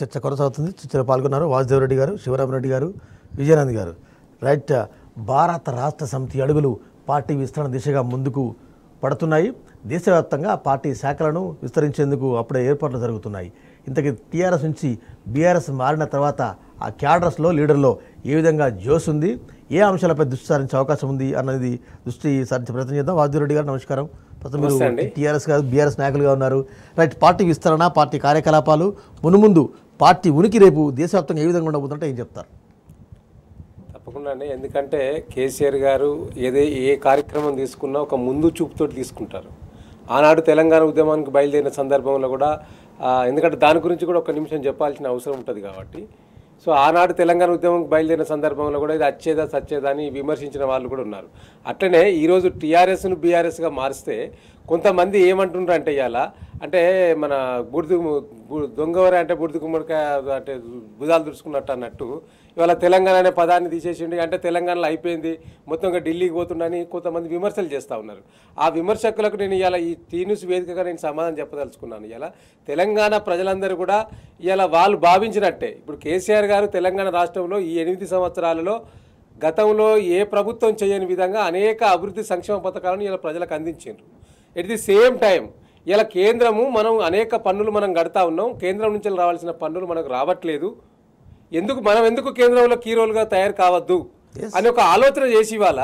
చర్చ కొనసాగుతుంది చర్చలో పాల్గొన్నారు వాసుదేవరెడ్డి గారు శివరామరెడ్డి గారు విజయనంద్ గారు రైట్ భారత రాష్ట్ర సమితి అడుగులు పార్టీ విస్తరణ దిశగా ముందుకు పడుతున్నాయి దేశవ్యాప్తంగా పార్టీ శాఖలను విస్తరించేందుకు అప్పుడే ఏర్పాట్లు జరుగుతున్నాయి ఇంతకీ టీఆర్ఎస్ నుంచి బీఆర్ఎస్ మారిన తర్వాత ఆ క్యాడర్స్లో లీడర్లో ఏ విధంగా జోస్ ఉంది ఏ అంశాలపై దృష్టి సారించే అవకాశం ఉంది అన్నది దృష్టి సారించే ప్రయత్నం చేద్దాం వాసుదేవరెడ్డి గారు నమస్కారం మీరు టీఆర్ఎస్ కాదు బీఆర్ఎస్ నాయకులుగా ఉన్నారు రైట్ పార్టీ విస్తరణ పార్టీ కార్యకలాపాలు మునుముందు పార్టీ ఉనికి రేపు దేశవ్యాప్తంగా ఏ విధంగా ఉండబోతుంటే ఏం చెప్తారు తప్పకుండా అండి ఎందుకంటే కేసీఆర్ గారు ఏదే ఏ కార్యక్రమం తీసుకున్నా ఒక ముందు చూపుతో తీసుకుంటారు ఆనాడు తెలంగాణ ఉద్యమానికి బయలుదేరిన సందర్భంలో కూడా ఎందుకంటే దాని గురించి కూడా ఒక నిమిషం చెప్పాల్సిన అవసరం ఉంటుంది కాబట్టి సో ఆనాడు తెలంగాణ ఉద్యమం బయలుదేరిన సందర్భంలో కూడా ఇది అచ్చేదా సచ్చేదా అని విమర్శించిన వాళ్ళు కూడా ఉన్నారు అట్లనే ఈరోజు టీఆర్ఎస్ను బీఆర్ఎస్గా మారిస్తే కొంతమంది ఏమంటున్నారు అంటే ఇవాళ అంటే మన బుడిదు దొంగవరే అంటే బుడిదు కుమ్మడికాయ అంటే భుజాలు దుడుచుకున్నట్టు అన్నట్టు ఇవాళ తెలంగాణ అనే పదాన్ని తీసేసిండు అంటే తెలంగాణలో అయిపోయింది మొత్తంగా ఢిల్లీకి పోతుండని కొంతమంది విమర్శలు చేస్తూ ఉన్నారు ఆ విమర్శకులకు నేను ఇలా ఈ టీన్యూస్ వేదికగా నేను సమాధానం చెప్పదలుచుకున్నాను ఇలా తెలంగాణ ప్రజలందరూ కూడా ఇలా వాళ్ళు భావించినట్టే ఇప్పుడు కేసీఆర్ గారు తెలంగాణ రాష్ట్రంలో ఈ ఎనిమిది సంవత్సరాలలో గతంలో ఏ ప్రభుత్వం చేయని విధంగా అనేక అభివృద్ధి సంక్షేమ పథకాలను ఇలా ప్రజలకు అందించారు ఎట్ ది సేమ్ టైం ఇలా కేంద్రము మనం అనేక పన్నులు మనం గడతా ఉన్నాం కేంద్రం నుంచి రావాల్సిన పన్నులు మనకు రావట్లేదు ఎందుకు మనం ఎందుకు కేంద్రంలో కీరోలుగా తయారు కావద్దు అని ఒక ఆలోచన చేసి ఇవాళ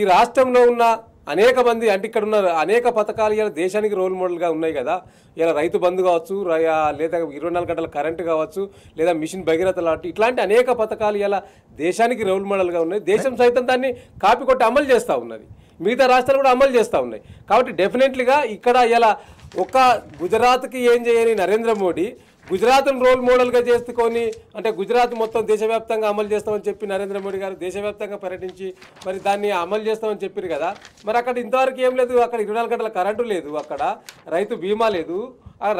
ఈ రాష్ట్రంలో ఉన్న అనేక మంది అంటే ఇక్కడ ఉన్న అనేక పథకాలు ఇలా దేశానికి రోల్ మోడల్గా ఉన్నాయి కదా ఇలా రైతు బంధు కావచ్చు లేదా ఇరవై నాలుగు గంటల కరెంటు కావచ్చు లేదా మిషన్ భగీరథ లాంటి ఇట్లాంటి అనేక పథకాలు ఇలా దేశానికి రోల్ మోడల్గా ఉన్నాయి దేశం సైతం దాన్ని కాపీ కొట్టి అమలు చేస్తూ ఉన్నది మిగతా రాష్ట్రాలు కూడా అమలు చేస్తూ ఉన్నాయి కాబట్టి డెఫినెట్లీగా ఇక్కడ ఇలా ఒక గుజరాత్కి ఏం చేయని నరేంద్ర మోడీ గుజరాత్ను రోల్ మోడల్గా చేసుకొని అంటే గుజరాత్ మొత్తం దేశవ్యాప్తంగా అమలు చేస్తామని చెప్పి నరేంద్ర మోడీ గారు దేశవ్యాప్తంగా పర్యటించి మరి దాన్ని అమలు చేస్తామని చెప్పారు కదా మరి అక్కడ ఇంతవరకు ఏం లేదు అక్కడ ఇరవై గంటల కరెంటు లేదు అక్కడ రైతు బీమా లేదు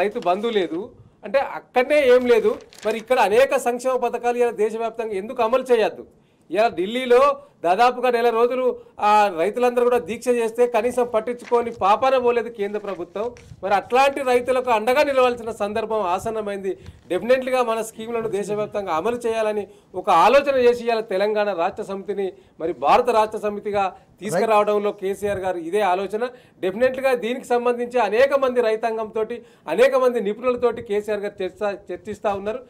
రైతు బంధు లేదు అంటే అక్కడనే ఏం లేదు మరి ఇక్కడ అనేక సంక్షేమ పథకాలు దేశవ్యాప్తంగా ఎందుకు అమలు చేయొద్దు ఇలా ఢిల్లీలో దాదాపుగా నెల రోజులు ఆ రైతులందరూ కూడా దీక్ష చేస్తే కనీసం పట్టించుకొని పాపాన పోలేదు కేంద్ర ప్రభుత్వం మరి అట్లాంటి రైతులకు అండగా నిలవాల్సిన సందర్భం ఆసన్నమైంది డెఫినెట్లీగా మన స్కీములను దేశవ్యాప్తంగా అమలు చేయాలని ఒక ఆలోచన చేసి తెలంగాణ రాష్ట్ర సమితిని మరి భారత రాష్ట్ర సమితిగా తీసుకురావడంలో కేసీఆర్ గారు ఇదే ఆలోచన డెఫినెట్గా దీనికి సంబంధించి అనేక మంది రైతాంగంతో అనేక మంది నిపుణులతోటి కేసీఆర్ గారు చర్చ చర్చిస్తూ ఉన్నారు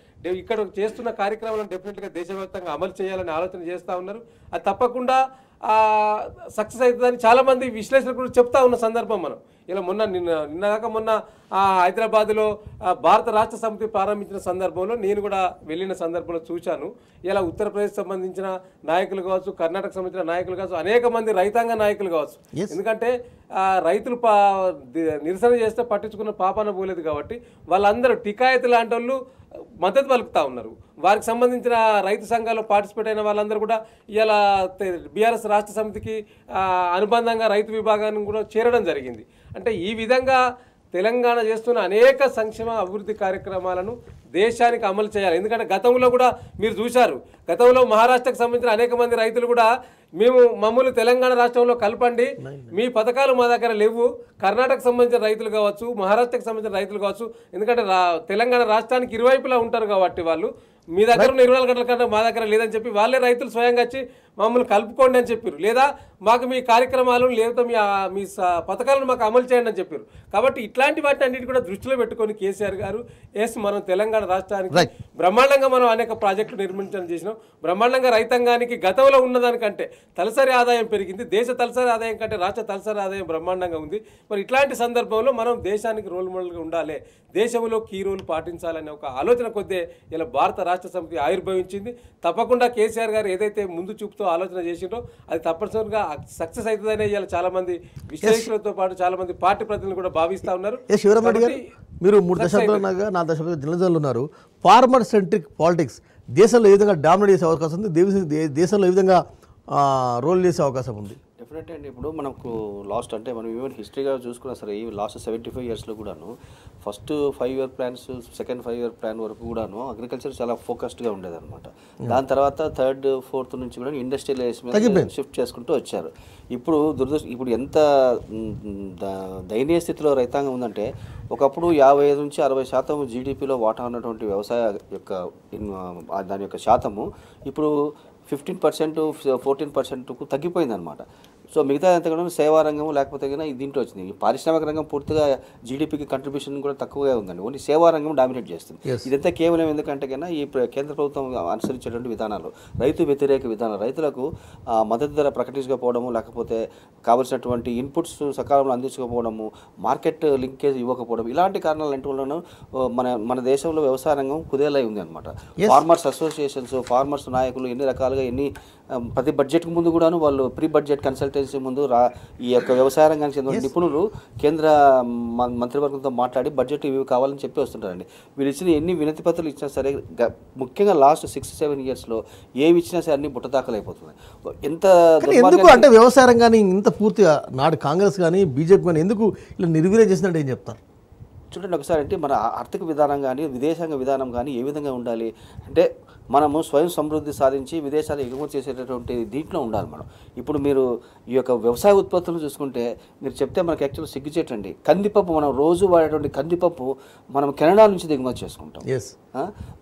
ఇక్కడ చేస్తున్న కార్యక్రమాలను డెఫినెట్గా దేశవ్యాప్తంగా అమలు చేయాలని ఆలోచన చేస్తూ ఉన్నారు అది తప్పకుండా సక్సెస్ అవుతుందని చాలామంది విశ్లేషకులు చెప్తా ఉన్న సందర్భం మనం ఇలా మొన్న నిన్న నిన్నదాకా మొన్న హైదరాబాద్లో భారత రాష్ట్ర సమితి ప్రారంభించిన సందర్భంలో నేను కూడా వెళ్ళిన సందర్భంలో చూశాను ఇలా ఉత్తరప్రదేశ్ సంబంధించిన నాయకులు కావచ్చు కర్ణాటక సంబంధించిన నాయకులు కావచ్చు అనేక మంది రైతాంగ నాయకులు కావచ్చు ఎందుకంటే రైతులు పా నిరసన చేస్తే పట్టించుకున్న పాపాన పోలేదు కాబట్టి వాళ్ళందరూ టికాయత్ లాంటి వాళ్ళు మద్దతు పలుకుతూ ఉన్నారు వారికి సంబంధించిన రైతు సంఘాల్లో పార్టిసిపేట్ అయిన వాళ్ళందరూ కూడా ఇలా బీఆర్ఎస్ రాష్ట్ర సమితికి అనుబంధంగా రైతు విభాగాన్ని కూడా చేరడం జరిగింది అంటే ఈ విధంగా తెలంగాణ చేస్తున్న అనేక సంక్షేమ అభివృద్ధి కార్యక్రమాలను దేశానికి అమలు చేయాలి ఎందుకంటే గతంలో కూడా మీరు చూశారు గతంలో మహారాష్ట్రకు సంబంధించిన అనేక మంది రైతులు కూడా మేము మమ్మల్ని తెలంగాణ రాష్ట్రంలో కలపండి మీ పథకాలు మా దగ్గర లేవు కర్ణాటకకు సంబంధించిన రైతులు కావచ్చు మహారాష్ట్రకు సంబంధించిన రైతులు కావచ్చు ఎందుకంటే తెలంగాణ రాష్ట్రానికి ఇరువైపులా ఉంటారు కాబట్టి వాళ్ళు మీ దగ్గర ఉన్న ఇరవై నాలుగు గంటల కంటే మా దగ్గర లేదని చెప్పి వాళ్ళే రైతులు స్వయంగా వచ్చి మమ్మల్ని కలుపుకోండి అని చెప్పారు లేదా మాకు మీ కార్యక్రమాలు లేదా మీ మీ పథకాలను మాకు అమలు చేయండి అని చెప్పారు కాబట్టి ఇట్లాంటి వాటిని అన్నిటి కూడా దృష్టిలో పెట్టుకొని కేసీఆర్ గారు ఎస్ మనం తెలంగాణ రాష్ట్రానికి బ్రహ్మాండంగా మనం అనేక ప్రాజెక్టులు నిర్మించడం చేసినాం బ్రహ్మాండంగా రైతాంగానికి గతంలో ఉన్నదానికంటే తలసరి ఆదాయం పెరిగింది దేశ తలసరి ఆదాయం కంటే రాష్ట్ర తలసరి ఆదాయం బ్రహ్మాండంగా ఉంది మరి ఇట్లాంటి సందర్భంలో మనం దేశానికి రోల్ మోడల్గా ఉండాలి దేశంలో కీ రోల్ పాటించాలనే ఒక ఆలోచన కొద్దే ఇలా భారత రాష్ట్ర సమితి ఆవిర్భవించింది తప్పకుండా కేసీఆర్ గారు ఏదైతే ముందు చూపుతో ఎంతో ఆలోచన చేసిండ్రో అది తప్పనిసరిగా సక్సెస్ అవుతుందనే చాలా చాలామంది విశ్లేషకులతో పాటు చాలామంది పార్టీ ప్రతినిధులు కూడా భావిస్తూ ఉన్నారు గారు మీరు మూడు ఉన్నాగా నా దశాబ్దాలు దినజాలు ఉన్నారు ఫార్మర్ సెంట్రిక్ పాలిటిక్స్ దేశంలో ఏ విధంగా డామినేట్ చేసే అవకాశం ఉంది దేశంలో ఏ విధంగా రోల్ చేసే అవకాశం ఉంది డెఫినెట్ అండి ఇప్పుడు మనకు లాస్ట్ అంటే మనం ఈవెన్ హిస్టరీగా చూసుకున్నా సరే ఈ లాస్ట్ సెవెంటీ ఫైవ్ ఇయర్స్లో కూడాను first five year plans second five year plan వరకు కూడాను అగ్రికల్చర్ చాలా ఫోకస్డ్గా అనమాట hmm. దాని తర్వాత థర్డ్ ఫోర్త్ నుంచి కూడా ఇండస్ట్రియలైజేషన్ షిఫ్ట్ చేసుకుంటూ వచ్చారు ఇప్పుడు దురదృష్ట ఇప్పుడు ఎంత దయనీయ స్థితిలో రైతాంగం ఉందంటే ఒకప్పుడు యాభై ఐదు నుంచి అరవై శాతం జీడిపిలో వాటా ఉన్నటువంటి వ్యవసాయ యొక్క దాని యొక్క శాతము ఇప్పుడు ఫిఫ్టీన్ పర్సెంట్ ఫోర్టీన్ పర్సెంట్కు తగ్గిపోయిందనమాట సో మిగతా ఎంత కూడా సేవా రంగం లేకపోతే కన్నా దీంట్లో వచ్చింది పారిశ్రామిక రంగం పూర్తిగా జీడిపికి కంట్రిబ్యూషన్ కూడా తక్కువగా ఉందండి ఓన్లీ సేవా రంగం డామినేట్ చేస్తుంది ఇదంతా కేవలం ఎందుకంటే కన్నా ఈ కేంద్ర ప్రభుత్వం అనుసరించేటువంటి విధానాలు రైతు వ్యతిరేక విధానం రైతులకు మద్దతు ధర ప్రకటించకపోవడము లేకపోతే కావలసినటువంటి ఇన్పుట్స్ సకాలంలో అందించకపోవడము మార్కెట్ లింకేజ్ ఇవ్వకపోవడం ఇలాంటి కారణాలు అంటూ మన మన దేశంలో వ్యవసాయ రంగం కుదేలై ఉంది అనమాట ఫార్మర్స్ అసోసియేషన్స్ ఫార్మర్స్ నాయకులు ఎన్ని రకాలుగా ఎన్ని ప్రతి బడ్జెట్కు ముందు కూడాను వాళ్ళు ప్రీ బడ్జెట్ కన్సల్టెన్సీ ముందు రా ఈ యొక్క వ్యవసాయ రంగానికి చెందిన నిపుణులు కేంద్ర మంత్రివర్గంతో మాట్లాడి బడ్జెట్ ఇవి కావాలని చెప్పి వస్తుంటారండి వీళ్ళు ఇచ్చిన ఎన్ని వినతి పత్రాలు ఇచ్చినా సరే ముఖ్యంగా లాస్ట్ సిక్స్ సెవెన్ ఇయర్స్లో ఏవి ఇచ్చినా సరే అన్ని బుట్టదాఖలు అయిపోతున్నాయి ఎంత ఎందుకు అంటే వ్యవసాయ రంగాన్ని ఇంత పూర్తిగా నాడు కాంగ్రెస్ కానీ బీజేపీ కానీ ఎందుకు ఇలా నిర్వీర్యం చేసినట్టు ఏం చెప్తారు చూడండి ఒకసారి అంటే మన ఆర్థిక విధానం కానీ విదేశాంగ విధానం కానీ ఏ విధంగా ఉండాలి అంటే మనము స్వయం సమృద్ధి సాధించి విదేశాలు ఎగుమతి చేసేటటువంటి దీంట్లో ఉండాలి మనం ఇప్పుడు మీరు ఈ యొక్క వ్యవసాయ ఉత్పత్తులను చూసుకుంటే మీరు చెప్తే మనకు యాక్చువల్ సిగ్గుచేటండి కందిపప్పు మనం రోజు వాడేటువంటి కందిపప్పు మనం కెనడా నుంచి దిగుమతి చేసుకుంటాం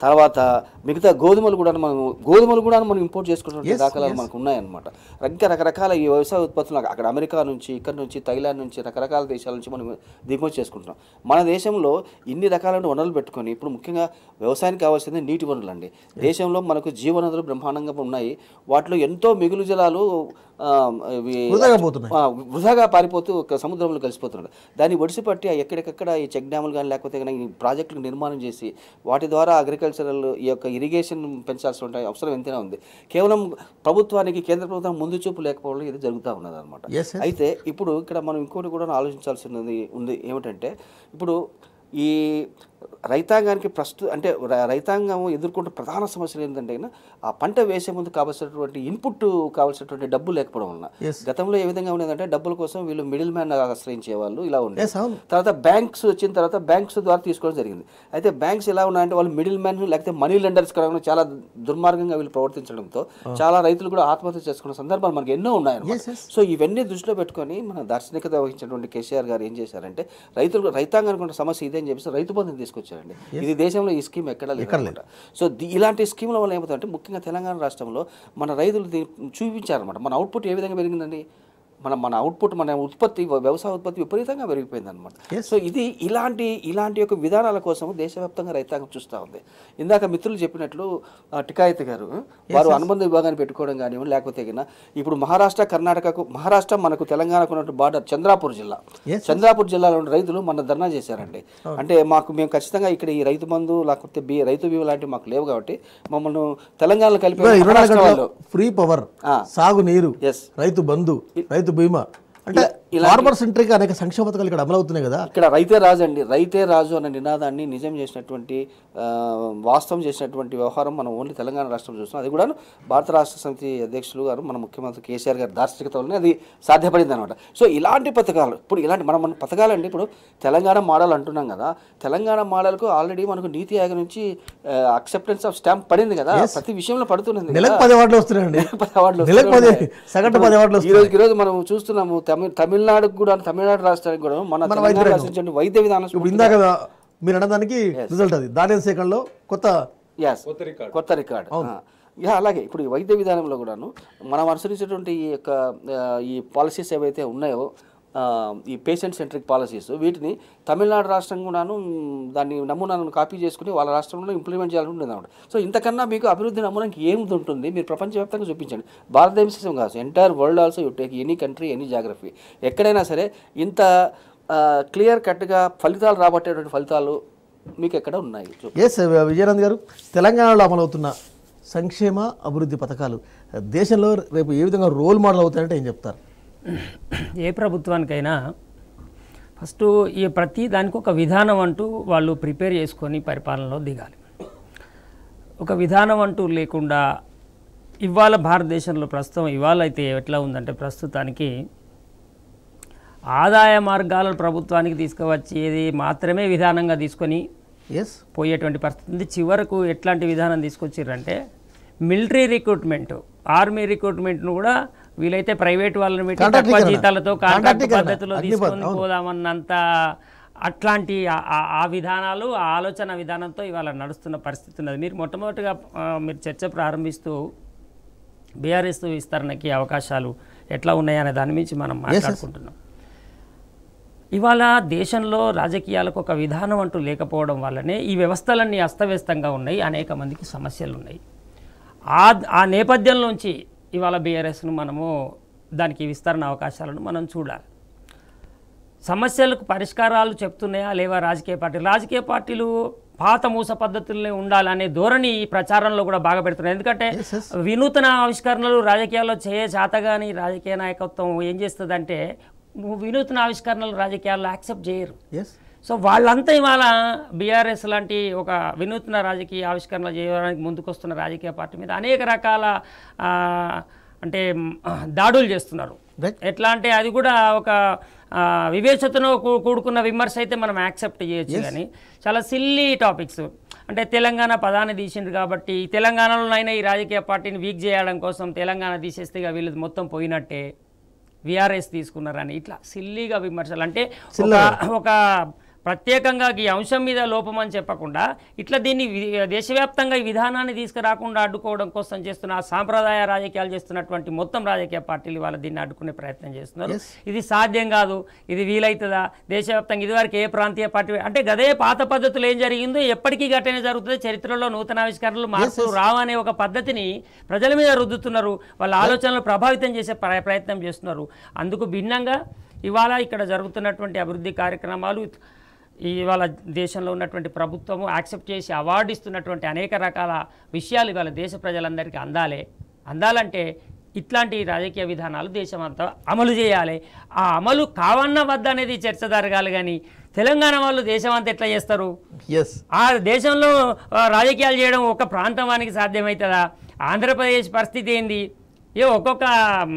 తర్వాత మిగతా గోధుమలు కూడా మనం గోధుమలు కూడా మనం ఇంపోర్ట్ చేసుకునే దాఖలాలు మనకు ఉన్నాయన్నమాట ఇంకా రకరకాల ఈ వ్యవసాయ ఉత్పత్తులు అక్కడ అమెరికా నుంచి ఇక్కడ నుంచి థైలాండ్ నుంచి రకరకాల దేశాల నుంచి మనం దిగుమతి చేసుకుంటున్నాం మన దేశంలో ఇన్ని రకాలైన వనరులు పెట్టుకొని ఇప్పుడు ముఖ్యంగా వ్యవసాయానికి కావాల్సింది నీటి వనరులు అండి దేశంలో మనకు జీవనదులు బ్రహ్మాండంగా ఉన్నాయి వాటిలో ఎంతో మిగులు జలాలు వృధాగా పారిపోతూ ఒక సముద్రంలో కలిసిపోతున్నాడు దాన్ని ఒడిసిపట్టి ఎక్కడికక్కడ ఈ చెక్ డ్యాములు కానీ లేకపోతే కానీ ప్రాజెక్టులు నిర్మాణం చేసి వాటి ద్వారా అగ్రికల్చరల్ ఈ యొక్క ఇరిగేషన్ పెంచాల్సి ఉంటాయి అవసరం ఎంతైనా ఉంది కేవలం ప్రభుత్వానికి కేంద్ర ప్రభుత్వం ముందు చూపు లేకపోవడం ఇది జరుగుతూ ఉన్నది అనమాట అయితే ఇప్పుడు ఇక్కడ మనం ఇంకోటి కూడా ఆలోచించాల్సి ఉంది ఏమిటంటే ఇప్పుడు ఈ రైతాంగానికి ప్రస్తుత అంటే రైతాంగం ఎదుర్కొంటున్న ప్రధాన సమస్యలు ఏంటంటే ఆ పంట వేసే ముందు కావాల్సినటువంటి ఇన్పుట్ కావాల్సినటువంటి డబ్బు లేకపోవడం వలన గతంలో ఏ విధంగా ఉండేదంటే డబ్బుల కోసం వీళ్ళు మిడిల్ మ్యాన్ ఆశ్రయించే వాళ్ళు ఇలా ఉండే తర్వాత బ్యాంక్స్ వచ్చిన తర్వాత బ్యాంక్స్ ద్వారా తీసుకోవడం జరిగింది అయితే బ్యాంక్స్ ఎలా ఉన్నాయంటే వాళ్ళు మిడిల్ మ్యాన్ లేకపోతే మనీ లెండర్స్ కాకుండా చాలా దుర్మార్గంగా వీళ్ళు ప్రవర్తించడంతో చాలా రైతులు కూడా ఆత్మహత్య చేసుకున్న సందర్భాలు మనకి ఎన్నో ఉన్నాయి సో ఇవన్నీ దృష్టిలో పెట్టుకొని మన దార్శనికత వహించినటువంటి కేసీఆర్ గారు ఏం చేశారంటే రైతులు రైతాంగానికి ఉన్న సమస్య ఇదే అని చెప్పేసి రైతు బంధం తీసుకొచ్చారండి ఇది దేశంలో ఈ స్కీమ్ ఎక్కడా లేదు సో ఇలాంటి స్కీమ్ల వల్ల ఏమవుతుందంటే ముఖ్యంగా తెలంగాణ రాష్ట్రంలో మన రైతులు చూపించారనమాట మన అవుట్పుట్ ఏ విధంగా పెరిగిందండి మన మన అవుట్పుట్ మన ఉత్పత్తి వ్యవసాయ ఉత్పత్తి విపరీతంగా పెరిగిపోయింది అనమాట సో ఇది ఇలాంటి ఇలాంటి యొక్క విధానాల కోసం దేశవ్యాప్తంగా రైతాంగం చూస్తూ ఉంది ఇందాక మిత్రులు చెప్పినట్లు టికాయత్ గారు వారు అనుబంధ విభాగాన్ని పెట్టుకోవడం కానివ్వండి లేకపోతే ఇప్పుడు మహారాష్ట్ర కర్ణాటకకు మహారాష్ట్ర మనకు తెలంగాణకు ఉన్నటువంటి బార్డర్ చంద్రాపూర్ జిల్లా చంద్రాపూర్ జిల్లాలో ఉన్న రైతులు మన ధర్నా చేశారండి అంటే మాకు మేము ఖచ్చితంగా ఇక్కడ ఈ రైతు బంధు లేకపోతే బి రైతు బీమా లాంటివి మాకు లేవు కాబట్టి మమ్మల్ని తెలంగాణలో కలిపి ఫ్రీ పవర్ సాగు నీరు రైతు బంధు రైతు భీమా అంటే ఫార్మర్ సెంట్రిక్ అనేక సంక్షేమ పథకాలు ఇక్కడ అమలవుతున్నాయి కదా ఇక్కడ రైతే రాజు అండి రైతే రాజు అనే నినాదాన్ని నిజం చేసినటువంటి వాస్తవం చేసినటువంటి వ్యవహారం మనం ఓన్లీ తెలంగాణ రాష్ట్రం చూస్తాం అది కూడా భారత రాష్ట్ర సమితి అధ్యక్షులు గారు మన ముఖ్యమంత్రి కేసీఆర్ గారి వల్లనే అది సాధ్యపడింది అనమాట సో ఇలాంటి పథకాలు ఇప్పుడు ఇలాంటి మనం మన పథకాలు అండి ఇప్పుడు తెలంగాణ మోడల్ అంటున్నాం కదా తెలంగాణ మోడల్కు ఆల్రెడీ మనకు నీతి ఆయోగ నుంచి అక్సెప్టెన్స్ ఆఫ్ స్టాంప్ పడింది కదా ప్రతి విషయంలో పడుతున్నది నెలకు పది అవార్డులు పది అవార్డులు ఈరోజు మనం చూస్తున్నాము తమిళ తమిళ తమిళనాడుకు కూడా తమిళనాడు రాష్ట్రానికి కూడా మన రాష్ట్రం వైద్య విధానం ఇప్పుడు కదా మీరు అనడానికి రిజల్ట్ అది దాని సేకరణలో కొత్త కొత్త రికార్డ్ యా అలాగే ఇప్పుడు ఈ వైద్య విధానంలో కూడాను మనం అనుసరించేటువంటి ఈ యొక్క ఈ పాలసీస్ ఏవైతే ఉన్నాయో ఈ పేషెంట్ సెంట్రిక్ పాలసీస్ వీటిని తమిళనాడు రాష్ట్రం కూడాను దాన్ని నమూనాను కాపీ చేసుకుని వాళ్ళ రాష్ట్రంలో ఇంప్లిమెంట్ చేయాలనుకుంటుంది అనమాట సో ఇంతకన్నా మీకు అభివృద్ధి నమూనాకి ఏముంది ఉంటుంది మీరు ప్రపంచవ్యాప్తంగా చూపించండి భారతదేశం కాదు entire world also you take any country any geography ఎక్కడైనా సరే ఇంత క్లియర్ కట్గా ఫలితాలు రాబట్టేటువంటి ఫలితాలు మీకు ఎక్కడ ఉన్నాయి ఎస్ విజయనంద్ గారు తెలంగాణలో అమలవుతున్న సంక్షేమ అభివృద్ధి పథకాలు దేశంలో రేపు ఏ విధంగా రోల్ మోడల్ అవుతాయంటే ఏం చెప్తారు ఏ ప్రభుత్వానికైనా ఫస్ట్ ఈ ప్రతి దానికి ఒక విధానం అంటూ వాళ్ళు ప్రిపేర్ చేసుకొని పరిపాలనలో దిగాలి ఒక విధానం అంటూ లేకుండా ఇవాళ భారతదేశంలో ప్రస్తుతం ఇవాళ అయితే ఎట్లా ఉందంటే ప్రస్తుతానికి ఆదాయ మార్గాల ప్రభుత్వానికి తీసుకువచ్చేది మాత్రమే విధానంగా తీసుకొని ఎస్ పోయేటువంటి పరిస్థితి ఉంది చివరకు ఎట్లాంటి విధానం తీసుకొచ్చారంటే మిలిటరీ రిక్రూట్మెంట్ ఆర్మీ రిక్రూట్మెంట్ను కూడా వీలైతే ప్రైవేట్ వాళ్ళని పెట్టి తక్కువ జీతాలతో కాంట్రాక్ట్ పద్ధతిలో తీసుకొని పోదామన్నంత అట్లాంటి ఆ విధానాలు ఆ ఆలోచన విధానంతో ఇవాళ నడుస్తున్న పరిస్థితి ఉన్నది మీరు మొట్టమొదటిగా మీరు చర్చ ప్రారంభిస్తూ బీఆర్ఎస్ విస్తరణకి అవకాశాలు ఎట్లా ఉన్నాయనే దాని గురించి మనం మాట్లాడుకుంటున్నాం ఇవాళ దేశంలో రాజకీయాలకు ఒక విధానం అంటూ లేకపోవడం వల్లనే ఈ వ్యవస్థలన్నీ అస్తవ్యస్తంగా ఉన్నాయి అనేక మందికి సమస్యలు ఉన్నాయి ఆ నేపథ్యంలోంచి ఇవాళ బీఆర్ఎస్ను మనము దానికి విస్తరణ అవకాశాలను మనం చూడాలి సమస్యలకు పరిష్కారాలు చెప్తున్నాయా లేవా రాజకీయ పార్టీలు రాజకీయ పార్టీలు పాత మూస పద్ధతులనే ఉండాలనే ధోరణి ఈ ప్రచారంలో కూడా బాగా పెడుతున్నారు ఎందుకంటే వినూతన ఆవిష్కరణలు రాజకీయాల్లో చేయ చేతగాని రాజకీయ నాయకత్వం ఏం చేస్తుందంటే నువ్వు వినూతన ఆవిష్కరణలు రాజకీయాల్లో యాక్సెప్ట్ చేయరు సో వాళ్ళంతా ఇవాళ బీఆర్ఎస్ లాంటి ఒక వినూత్న రాజకీయ ఆవిష్కరణలు చేయడానికి ముందుకొస్తున్న రాజకీయ పార్టీ మీద అనేక రకాల అంటే దాడులు చేస్తున్నారు ఎట్లా అంటే అది కూడా ఒక వివేచతను కూడుకున్న విమర్శ అయితే మనం యాక్సెప్ట్ చేయొచ్చు కానీ చాలా సిల్లీ టాపిక్స్ అంటే తెలంగాణ పదాన్ని తీసిండ్రు కాబట్టి తెలంగాణలోనైనా ఈ రాజకీయ పార్టీని వీక్ చేయడం కోసం తెలంగాణ తీసేస్తే వీళ్ళు మొత్తం పోయినట్టే విఆర్ఎస్ తీసుకున్నారని ఇట్లా సిల్లీగా విమర్శలు అంటే ఒక ప్రత్యేకంగా ఈ అంశం మీద లోపం అని చెప్పకుండా ఇట్లా దీన్ని దేశవ్యాప్తంగా ఈ విధానాన్ని తీసుకురాకుండా అడ్డుకోవడం కోసం చేస్తున్న ఆ సాంప్రదాయ రాజకీయాలు చేస్తున్నటువంటి మొత్తం రాజకీయ పార్టీలు వాళ్ళ దీన్ని అడ్డుకునే ప్రయత్నం చేస్తున్నారు ఇది సాధ్యం కాదు ఇది వీలవుతుందా దేశవ్యాప్తంగా ఇదివరకు ఏ ప్రాంతీయ పార్టీ అంటే గదే పాత పద్ధతులు ఏం జరిగిందో ఎప్పటికీ ఘటన జరుగుతుంది చరిత్రలో నూతన ఆవిష్కరణలు మార్పులు రావనే ఒక పద్ధతిని ప్రజల మీద రుద్దుతున్నారు వాళ్ళ ఆలోచనలు ప్రభావితం చేసే ప్రయత్నం చేస్తున్నారు అందుకు భిన్నంగా ఇవాళ ఇక్కడ జరుగుతున్నటువంటి అభివృద్ధి కార్యక్రమాలు ఇవాళ దేశంలో ఉన్నటువంటి ప్రభుత్వము యాక్సెప్ట్ చేసి అవార్డు ఇస్తున్నటువంటి అనేక రకాల విషయాలు ఇవాళ దేశ ప్రజలందరికీ అందాలి అందాలంటే ఇట్లాంటి రాజకీయ విధానాలు దేశమంతా అమలు చేయాలి ఆ అమలు కావన్న వద్ద అనేది చర్చ జరగాలి కానీ తెలంగాణ వాళ్ళు దేశం అంతా ఎట్లా చేస్తారు ఎస్ ఆ దేశంలో రాజకీయాలు చేయడం ఒక వానికి సాధ్యమవుతుందా ఆంధ్రప్రదేశ్ పరిస్థితి ఏంది ఏ ఒక్కొక్క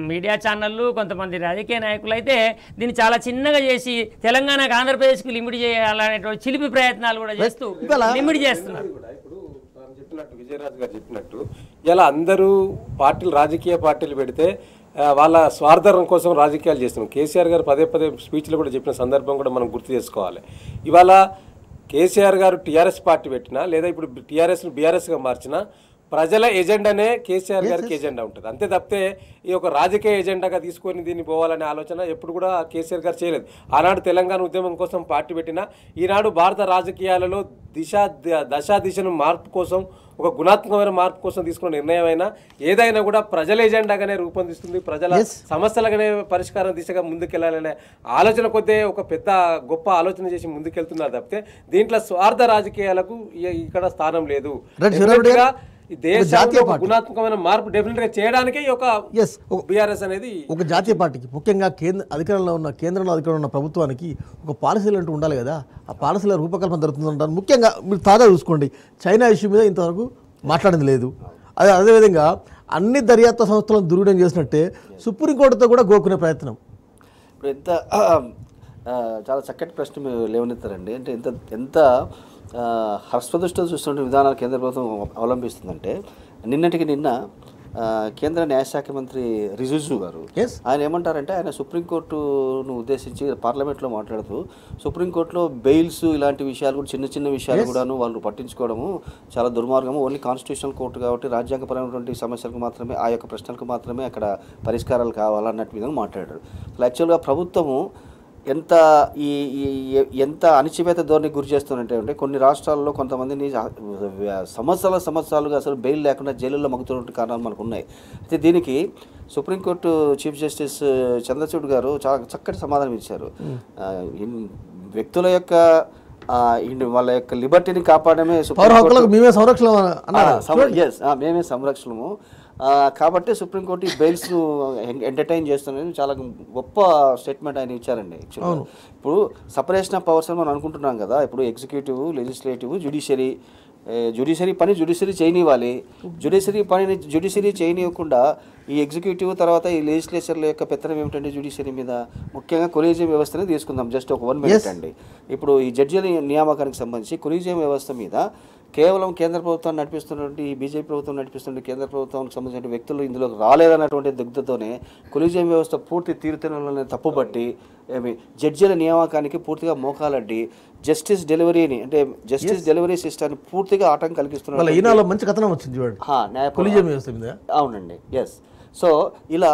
మీడియా ఛానళ్ళు కొంతమంది రాజకీయ నాయకులు అయితే దీన్ని చాలా చిన్నగా చేసి తెలంగాణకు ఆంధ్రప్రదేశ్కు లిమిట్ చేయాలనేటువంటి చిలిపి ప్రయత్నాలు కూడా చేస్తూ లిమిట్ చేస్తున్నారు చెప్పినట్టు విజయరాజు గారు చెప్పినట్టు ఇలా అందరూ పార్టీలు రాజకీయ పార్టీలు పెడితే వాళ్ళ స్వార్థం కోసం రాజకీయాలు చేస్తున్నాం కేసీఆర్ గారు పదే పదే స్పీచ్లు కూడా చెప్పిన సందర్భం కూడా మనం గుర్తు చేసుకోవాలి ఇవాళ కేసీఆర్ గారు టీఆర్ఎస్ పార్టీ పెట్టినా లేదా ఇప్పుడు టీఆర్ఎస్ను బీఆర్ఎస్గా మార్చినా ప్రజల ఎజెండానే కేసీఆర్ గారికి ఎజెండా ఉంటుంది అంతే తప్పితే ఈ యొక్క రాజకీయ ఎజెండాగా తీసుకొని దీన్ని పోవాలనే ఆలోచన ఎప్పుడు కూడా కేసీఆర్ గారు చేయలేదు ఆనాడు తెలంగాణ ఉద్యమం కోసం పార్టీ పెట్టిన ఈనాడు భారత రాజకీయాలలో దిశ దశా దిశను మార్పు కోసం ఒక గుణాత్మకమైన మార్పు కోసం తీసుకున్న నిర్ణయం అయినా ఏదైనా కూడా ప్రజల ఎజెండాగానే రూపొందిస్తుంది ప్రజల సమస్యలుగానే పరిష్కారం దిశగా ముందుకెళ్లాలనే ఆలోచన కొద్దే ఒక పెద్ద గొప్ప ఆలోచన చేసి ముందుకెళ్తున్నారు తప్పితే దీంట్లో స్వార్థ రాజకీయాలకు ఇక్కడ స్థానం లేదు జాతీయ గుణాత్మకమైన మార్పు డెఫినెట్ చేయడానికి ఒక ఎస్ బీఆర్ఎస్ అనేది ఒక జాతీయ పార్టీకి ముఖ్యంగా కేంద్ర అధికారంలో ఉన్న కేంద్రంలో అధికారంలో ఉన్న ప్రభుత్వానికి ఒక పాలసీలు అంటూ ఉండాలి కదా ఆ పాలసీల రూపకల్పన జరుగుతుందంటారు ముఖ్యంగా మీరు తాజా చూసుకోండి చైనా ఇష్యూ మీద ఇంతవరకు మాట్లాడింది లేదు అదే అదేవిధంగా అన్ని దర్యాప్తు సంస్థలను దుర్వినియోగం చేసినట్టే సుప్రీంకోర్టుతో కూడా గోకునే ప్రయత్నం చాలా చక్కటి ప్రశ్న మీరు లేవనెత్తారండి అంటే ఎంత ఎంత హర్స్వదృష్టితో చూస్తున్న విధానాలు కేంద్ర ప్రభుత్వం అవలంబిస్తుందంటే నిన్నటికి నిన్న కేంద్ర న్యాయశాఖ మంత్రి రిజిజు గారు ఆయన ఏమంటారంటే ఆయన సుప్రీంకోర్టును ఉద్దేశించి పార్లమెంట్లో మాట్లాడుతూ సుప్రీంకోర్టులో బెయిల్స్ ఇలాంటి విషయాలు కూడా చిన్న చిన్న విషయాలు కూడాను వాళ్ళు పట్టించుకోవడము చాలా దుర్మార్గము ఓన్లీ కాన్స్టిట్యూషనల్ కోర్టు కాబట్టి రాజ్యాంగపరమైనటువంటి సమస్యలకు మాత్రమే ఆ యొక్క ప్రశ్నలకు మాత్రమే అక్కడ పరిష్కారాలు కావాలన్నట్టు విధంగా మాట్లాడారు అసలు యాక్చువల్గా ప్రభుత్వము ఎంత ఈ ఎంత అణిచివేత ధోరణి గురి చేస్తున్నట్టే అంటే కొన్ని రాష్ట్రాల్లో కొంతమందిని సంవత్సరాల సంవత్సరాలుగా అసలు బెయిల్ లేకుండా జైలులో మగ్గుతున్న కారణాలు మనకు ఉన్నాయి అయితే దీనికి సుప్రీంకోర్టు చీఫ్ జస్టిస్ చంద్రచూడ్ గారు చాలా చక్కటి సమాధానం ఇచ్చారు వ్యక్తుల యొక్క వాళ్ళ యొక్క లిబర్టీని కాపాడమే మేమే సంరక్షణ మేమే సంరక్షణము కాబట్టి సుప్రీంకోర్టు ఈ బెయిల్స్ను ఎంటర్టైన్ చేస్తున్నది చాలా గొప్ప స్టేట్మెంట్ ఆయన ఇచ్చారండి యాక్చువల్గా ఇప్పుడు సపరేషన్ ఆఫ్ పవర్స్ అని మనం అనుకుంటున్నాం కదా ఇప్పుడు ఎగ్జిక్యూటివ్ లెజిస్లేటివ్ జ్యుడిషియరీ జ్యుడిషియరీ పని జ్యుడిషియరీ చేయనివ్వాలి జ్యుడిషియరీ పనిని జ్యుడిషియరీ చేయనివ్వకుండా ఈ ఎగ్జిక్యూటివ్ తర్వాత ఈ లెజిస్లేచర్ల యొక్క పెత్తనం ఏమిటంటే జ్యుడిషియరీ మీద ముఖ్యంగా కొలీజియం వ్యవస్థని తీసుకుందాం జస్ట్ ఒక వన్ మినిట్ అండి ఇప్పుడు ఈ జడ్జిల నియామకానికి సంబంధించి కొలీజియం వ్యవస్థ మీద కేవలం కేంద్ర ప్రభుత్వం నడిపిస్తున్నటువంటి బీజేపీ ప్రభుత్వం నడిపిస్తున్న కేంద్ర ప్రభుత్వానికి సంబంధించిన వ్యక్తులు ఇందులోకి రాలేదన్నటువంటి దగ్గరతోనే కొలిజియం వ్యవస్థ పూర్తి తీరుతనలోనే తప్పుబట్టి ఏమి జడ్జీల నియామకానికి పూర్తిగా మోకాలడ్డి జస్టిస్ డెలివరీని అంటే జస్టిస్ డెలివరీ సిస్టమ్ని పూర్తిగా ఆటం కలిగిస్తున్నారు మంచి కథనం వచ్చింది అవునండి ఎస్ సో ఇలా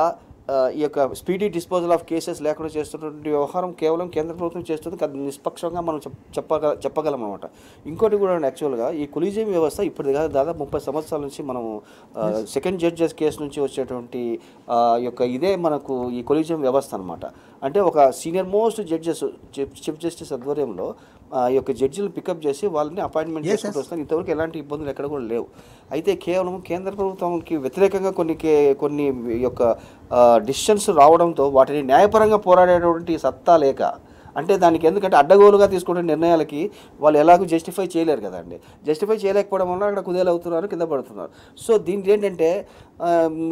ఈ యొక్క స్పీడీ డిస్పోజల్ ఆఫ్ కేసెస్ లేకుండా చేస్తున్నటువంటి వ్యవహారం కేవలం కేంద్ర ప్రభుత్వం చేస్తుంది కదా నిష్పక్షంగా మనం చెప్పగల చెప్పగలం అనమాట ఇంకోటి కూడా యాక్చువల్గా ఈ కొలీజియం వ్యవస్థ ఇప్పటిది కాదు దాదాపు ముప్పై సంవత్సరాల నుంచి మనం సెకండ్ జడ్జెస్ కేసు నుంచి వచ్చేటువంటి యొక్క ఇదే మనకు ఈ కొలీజియం వ్యవస్థ అనమాట అంటే ఒక senior most judges chief justice ఆధ్వర్యంలో ఆ యొక్క జడ్జిలు పికప్ చేసి వాళ్ళని అపాయింట్మెంట్ చేసుకుంటూ వస్తాను ఇంతవరకు ఎలాంటి ఇబ్బందులు ఎక్కడ కూడా లేవు అయితే కేవలం కేంద్ర ప్రభుత్వంకి వ్యతిరేకంగా కొన్ని కొన్ని యొక్క డిసిషన్స్ రావడంతో వాటిని న్యాయపరంగా పోరాడేటువంటి సత్తా లేక అంటే దానికి ఎందుకంటే అడ్డగోలుగా తీసుకునే నిర్ణయాలకి వాళ్ళు ఎలాగో జస్టిఫై చేయలేరు కదండి జస్టిఫై చేయలేకపోవడం వల్ల అక్కడ కుదేలవుతున్నారు కింద పడుతున్నారు సో దీనికి ఏంటంటే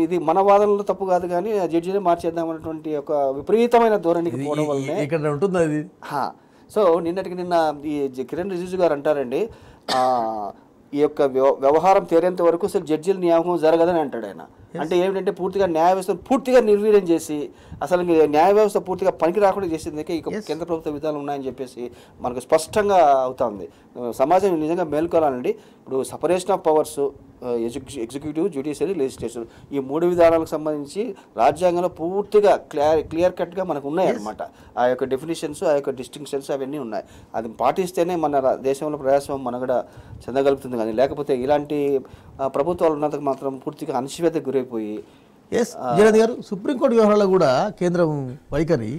ఇది మన వాదనలో తప్పు కాదు కానీ జడ్జినే మార్చేద్దాం ఒక విపరీతమైన ధోరణికి పోవడం వల్ల ఇక్కడ ఉంటుంది అది సో నిన్నటికి నిన్న ఈ కిరణ్ రిజిజు గారు అంటారండి ఈ యొక్క వ్యవహారం తేరేంత వరకు అసలు జడ్జీల నియామకం జరగదని అంటాడు ఆయన అంటే ఏమిటంటే పూర్తిగా న్యాయ వ్యవస్థను పూర్తిగా నిర్వీర్యం చేసి అసలు న్యాయ వ్యవస్థ పూర్తిగా పనికి రాకుండా చేసేందుకే ఇక కేంద్ర ప్రభుత్వ విధానాలు ఉన్నాయని చెప్పేసి మనకు స్పష్టంగా అవుతుంది సమాజం నిజంగా మేల్కోవాలండి ఇప్పుడు separation of powers executive judiciary legislation ఈ మూడు విధానాలకు సంబంధించి రాజ్యాంగంలో పూర్తిగా క్లియర్ క్లియర్ కట్గా మనకు ఉన్నాయి అనమాట ఆ యొక్క డెఫినేషన్స్ ఆ యొక్క డిస్టింక్షన్స్ అవన్నీ ఉన్నాయి అది పాటిస్తేనే మన దేశంలో ప్రజాస్వామ్యం మన కూడా చెందగలుగుతుంది కానీ లేకపోతే ఇలాంటి ప్రభుత్వాలు ఉన్నందుకు మాత్రం పూర్తిగా అణచివేతకు గురి అయిపోయి ఎస్ జగన్ గారు సుప్రీంకోర్టు వ్యవహారాలు కూడా కేంద్రం వైఖరి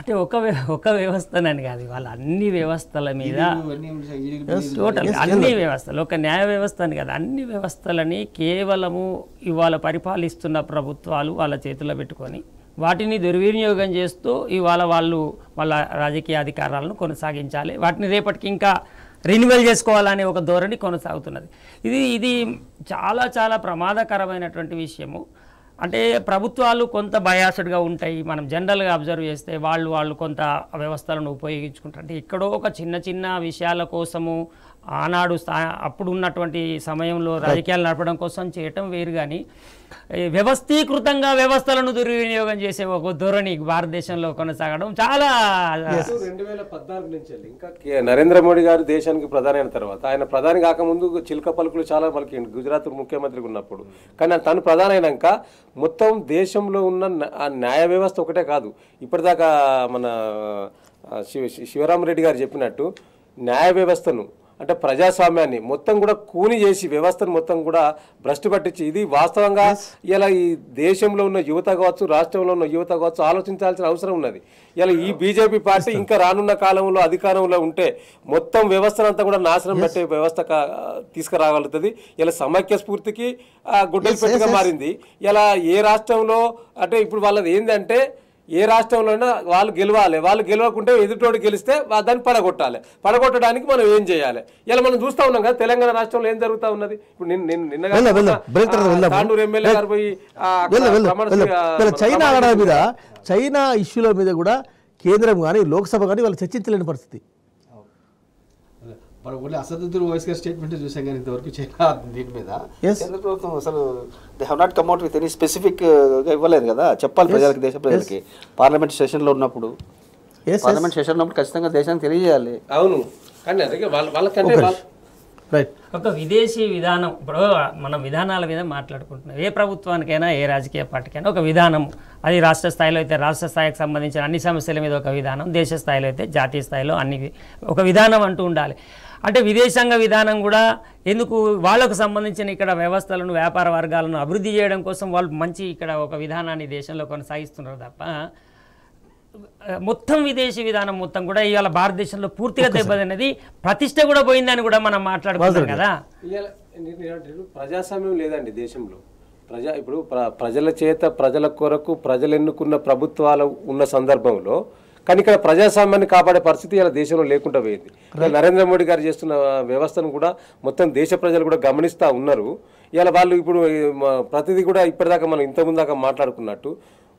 అంటే ఒక ఒక వ్యవస్థనని కాదు వాళ్ళ అన్ని వ్యవస్థల మీద టోటల్ అన్ని వ్యవస్థలు ఒక న్యాయ వ్యవస్థ అని కాదు అన్ని వ్యవస్థలని కేవలము ఇవాళ పరిపాలిస్తున్న ప్రభుత్వాలు వాళ్ళ చేతిలో పెట్టుకొని వాటిని దుర్వినియోగం చేస్తూ ఇవాళ వాళ్ళు వాళ్ళ రాజకీయ అధికారాలను కొనసాగించాలి వాటిని రేపటికి ఇంకా రెన్యువల్ చేసుకోవాలనే ఒక ధోరణి కొనసాగుతున్నది ఇది ఇది చాలా చాలా ప్రమాదకరమైనటువంటి విషయము అంటే ప్రభుత్వాలు కొంత బయాసడ్గా ఉంటాయి మనం జనరల్గా అబ్జర్వ్ చేస్తే వాళ్ళు వాళ్ళు కొంత వ్యవస్థలను ఉపయోగించుకుంటారు అంటే ఎక్కడో ఒక చిన్న చిన్న విషయాల కోసము ఆనాడు అప్పుడు ఉన్నటువంటి సమయంలో రాజకీయాలు నడపడం కోసం చేయటం వేరు కానీ వ్యవస్థీకృతంగా వ్యవస్థలను దుర్వినియోగం చేసే ఒక ధోరణి భారతదేశంలో కొనసాగడం చాలా రెండు వేల పద్నాలుగు నుంచి ఇంకా నరేంద్ర మోడీ గారు దేశానికి ప్రధాని అయిన తర్వాత ఆయన ప్రధాని కాకముందు చిలుక పలుకులు చాలా పలికి గుజరాత్ ముఖ్యమంత్రి ఉన్నప్పుడు కానీ తను ప్రధాని అయినాక మొత్తం దేశంలో ఉన్న న్యాయ వ్యవస్థ ఒకటే కాదు ఇప్పటిదాకా మన శివరామరెడ్డి గారు చెప్పినట్టు న్యాయ వ్యవస్థను అంటే ప్రజాస్వామ్యాన్ని మొత్తం కూడా కూని చేసి వ్యవస్థను మొత్తం కూడా భ్రష్టు పట్టించి ఇది వాస్తవంగా ఇలా ఈ దేశంలో ఉన్న యువత కావచ్చు రాష్ట్రంలో ఉన్న యువత కావచ్చు ఆలోచించాల్సిన అవసరం ఉన్నది ఇలా ఈ బీజేపీ పార్టీ ఇంకా రానున్న కాలంలో అధికారంలో ఉంటే మొత్తం వ్యవస్థను అంతా కూడా నాశనం పెట్టే వ్యవస్థ తీసుకురాగలుగుతుంది ఇలా సమైక్య స్ఫూర్తికి గుడ్డలు పెట్టగా మారింది ఇలా ఏ రాష్ట్రంలో అంటే ఇప్పుడు వాళ్ళది ఏంటంటే ఏ రాష్ట్రంలోనైనా వాళ్ళు గెలవాలి వాళ్ళు గెలవకుంటే ఎదుటోడు గెలిస్తే దాన్ని పడగొట్టాలి పడగొట్టడానికి మనం ఏం చేయాలి ఇలా మనం చూస్తూ ఉన్నాం కదా తెలంగాణ రాష్ట్రంలో ఏం జరుగుతూ ఉన్నది ఎమ్మెల్యే పోయి చైనా మీద చైనా ఇష్యూల మీద కూడా కేంద్రం కానీ లోక్సభ కానీ వాళ్ళు చర్చించలేని పరిస్థితి మనం ఓన్లీ వాయిస్ గారి స్టేట్మెంట్ చూసాం కానీ ఇంతవరకు చైనా దీని మీద కేంద్ర ప్రభుత్వం అసలు they have not come out with any specific ఇవ్వలేదు కదా చెప్పాలి ప్రజలకి దేశ ప్రజలకి పార్లమెంట్ సెషన్లో ఉన్నప్పుడు పార్లమెంట్ సెషన్ ఉన్నప్పుడు ఖచ్చితంగా దేశానికి తెలియజేయాలి అవును కానీ అందుకే వాళ్ళకంటే ఒక విదేశీ విధానం ఇప్పుడు మనం విధానాల మీద మాట్లాడుకుంటున్నాం ఏ ప్రభుత్వానికైనా ఏ రాజకీయ పార్టీకైనా ఒక విధానం అది రాష్ట్ర స్థాయిలో అయితే రాష్ట్ర స్థాయికి సంబంధించిన అన్ని సమస్యల మీద ఒక విధానం దేశ స్థాయిలో అయితే జాతీయ స్థాయిలో అన్ని ఒక విధానం అంటూ ఉండాలి అంటే విదేశాంగ విధానం కూడా ఎందుకు వాళ్ళకు సంబంధించిన ఇక్కడ వ్యవస్థలను వ్యాపార వర్గాలను అభివృద్ధి చేయడం కోసం వాళ్ళు మంచి ఇక్కడ ఒక విధానాన్ని దేశంలో కొనసాగిస్తున్నారు తప్ప మొత్తం విదేశీ విధానం మొత్తం కూడా ఇవాళ భారతదేశంలో పూర్తిగా దెబ్బతిన్నది ప్రతిష్ట కూడా పోయిందని కూడా మనం మాట్లాడుకుంటాం కదా ప్రజాస్వామ్యం లేదండి దేశంలో ప్రజా ఇప్పుడు ప్రజల చేత ప్రజల కొరకు ప్రజలు ఎన్నుకున్న ప్రభుత్వాలు ఉన్న సందర్భంలో కానీ ఇక్కడ ప్రజాస్వామ్యాన్ని కాపాడే పరిస్థితి ఇలా దేశంలో లేకుండా పోయింది నరేంద్ర మోడీ గారు చేస్తున్న వ్యవస్థను కూడా మొత్తం దేశ ప్రజలు కూడా గమనిస్తూ ఉన్నారు ఇలా వాళ్ళు ఇప్పుడు ప్రతిదీ కూడా ఇప్పటిదాకా మనం ఇంతకుముందు దాకా మాట్లాడుకున్నట్టు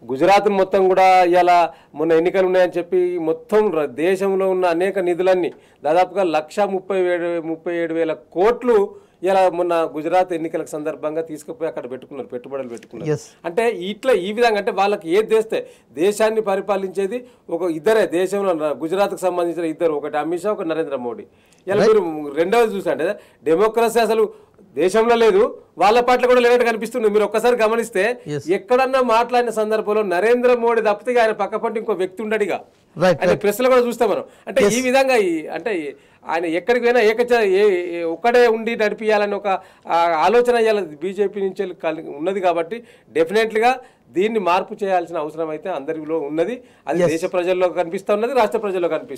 గుజరాత్ మొత్తం కూడా ఇలా మొన్న ఎన్నికలు ఉన్నాయని చెప్పి మొత్తం దేశంలో ఉన్న అనేక నిధులన్నీ దాదాపుగా లక్ష ముప్పై వేల కోట్లు ఇలా మొన్న గుజరాత్ ఎన్నికల సందర్భంగా తీసుకుపోయి అక్కడ పెట్టుకున్నారు పెట్టుబడులు పెట్టుకున్నారు అంటే ఇట్లా ఈ విధంగా అంటే వాళ్ళకి ఏది చేస్తే దేశాన్ని పరిపాలించేది ఒక ఇద్దరే దేశంలో గుజరాత్కు సంబంధించిన ఇద్దరు ఒకటి అమిత్ షా ఒక నరేంద్ర మోడీ ఇలా మీరు రెండవది చూసంటే డెమోక్రసీ అసలు దేశంలో లేదు వాళ్ళ పట్ల కూడా లేనట్టు కనిపిస్తుంది మీరు ఒక్కసారి గమనిస్తే ఎక్కడన్నా మాట్లాడిన సందర్భంలో నరేంద్ర మోడీ తప్పితే ఆయన పక్క ఇంకో వ్యక్తి ఉండడిగా ఆయన కూడా చూస్తాం మనం అంటే ఈ విధంగా అంటే ఆయన ఎక్కడికి పోయినా ఏకచ ఒక్కడే ఉండి నడిపియాలని ఒక ఆలోచన అయ్యాలి బీజేపీ నుంచి ఉన్నది కాబట్టి డెఫినెట్లీగా దీన్ని మార్పు చేయాల్సిన అవసరం అయితే అందరిలో ఉన్నది అది దేశ ప్రజల్లో కనిపిస్తూ ఉన్నది రాష్ట్ర ప్రజల్లో కనిపిస్తుంది